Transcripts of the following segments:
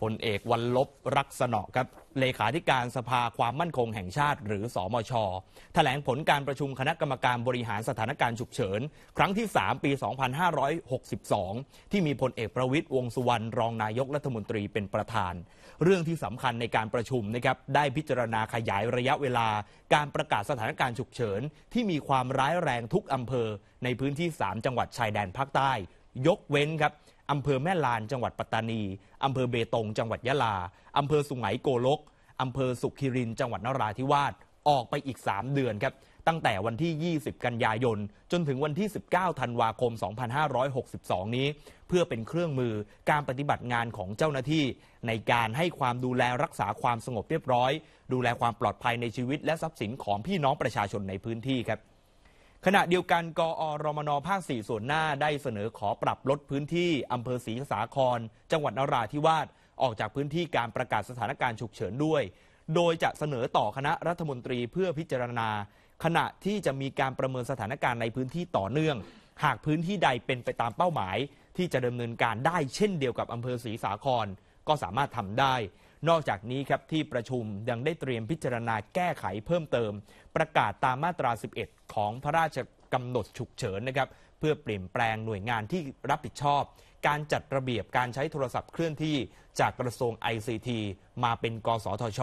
พลเอกวันลบรักษณะครับเลขาธิการสภาความมั่นคงแห่งชาติหรือสอมชถแถลงผลการประชุมคณะกรรมการบริหารสถานการณ์ฉุกเฉินครั้งที่ 3 ปี2562 ที่มีพลเอกประวิตยวงสุวรรณรองนายกรัฐมนตรีเป็นประธาน เรื่องที่สำคัญในการประชุมนะครับได้พิจารณาขยายระยะเวลาการประกาศสถานการณ์ฉุกเฉินที่มีความร้ายแรงทุกอำเภอในพื้นที่ 3 จังหวัดชายแดนภาคใต้ยกเว้นครับ อำเภอแม่ลานจังหวัดปัตตานี อำเภอเบตง จังหวัดยะลา อำเภอสุไหงโกลก อำเภอสุขิริน จังหวัดนราธิวาสออกไปอีก 3 เดือนครับ ตั้งแต่วันที่ 20 กันยายน จนถึงวันที่ 19ธันวาคม 2562 นี้ เพื่อเป็นเครื่องมือการปฏิบัติงานของเจ้าหน้าที่ ในการให้ความดูแลรักษาความสงบเรียบร้อยดูแลความปลอดภัยในชีวิตและทรัพย์สินของพี่น้องประชาชนในพื้นที่ครับขณะเดียวกันกอรมนภาค4ส่วนหน้า ได้เสนอขอปรับลดพื้นที่อำเภอศรีสาคร จังหวัดนราธิวาสออกจากพื้นที่การประกาศสถานการณ์ฉุกเฉินด้วย โดยจะเสนอต่อคณะรัฐมนตรีเพื่อพิจารณา ขณะที่จะมีการประเมินสถานการณ์ในพื้นที่ต่อเนื่อง หากพื้นที่ใดเป็นไปตามเป้าหมาย ที่จะดำเนินการได้ เช่นเดียวกับอำเภอศรีสาครก็สามารถทำได้ นอกจากนี้ครับที่ประชุมยังได้เตรียมพิจารณาแก้ไขเพิ่มเติม ประกาศตามมาตรา 11 ของพระราชกำหนดฉุกเฉินนะครับ เพื่อเปลี่ยนแปลงหน่วยงานที่รับผิดชอบ การจัดระเบียบการใช้โทรศัพท์เคลื่อนที่จากกระทรวง ICT มาเป็นกสทช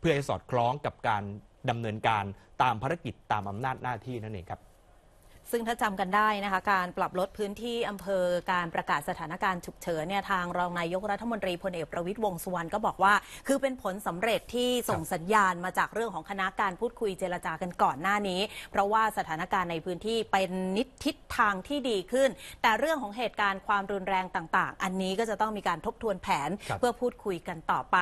เพื่อให้สอดคล้องกับการดำเนินการตามภารกิจตามอำนาจหน้าที่นั่นเองครับซึ่งถ้าจำกันได้นะคะการปรับลดพื้นที่อำเภอการประกาศสถานการณ์ฉุกเฉินเนี่ยทางรองนายกรัฐมนตรีพลเอก ประวิทย์วงสุวรรณก็บอกว่า คือเป็นผลสำเร็จที่ส่งสัญญาณมาจากเรื่องของคณะการพูดคุยเจรจากันก่อนหน้านี้ เพราะว่าสถานการณ์ในพื้นที่เป็นนิดทิศทางที่ดีขึ้น แต่เรื่องของเหตุการณ์ความรุนแรงต่าง ๆ อันนี้ก็จะต้องมีการทบทวนแผนเพื่อพูดคุยกันต่อไป